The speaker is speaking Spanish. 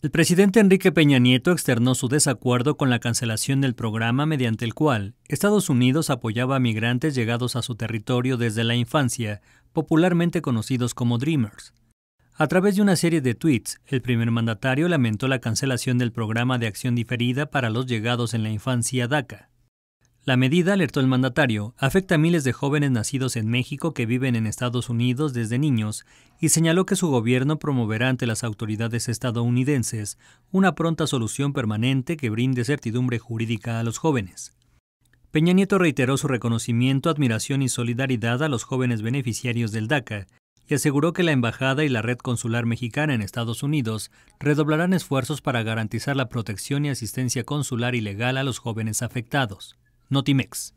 El presidente Enrique Peña Nieto externó su desacuerdo con la cancelación del programa mediante el cual Estados Unidos apoyaba a migrantes llegados a su territorio desde la infancia, popularmente conocidos como Dreamers. A través de una serie de tweets, el primer mandatario lamentó la cancelación del programa de acción diferida para los llegados en la infancia DACA. La medida, alertó el mandatario, afecta a miles de jóvenes nacidos en México que viven en Estados Unidos desde niños y señaló que su gobierno promoverá ante las autoridades estadounidenses una pronta solución permanente que brinde certidumbre jurídica a los jóvenes. Peña Nieto reiteró su reconocimiento, admiración y solidaridad a los jóvenes beneficiarios del DACA y aseguró que la Embajada y la Red Consular Mexicana en Estados Unidos redoblarán esfuerzos para garantizar la protección y asistencia consular y legal a los jóvenes afectados. Notimex.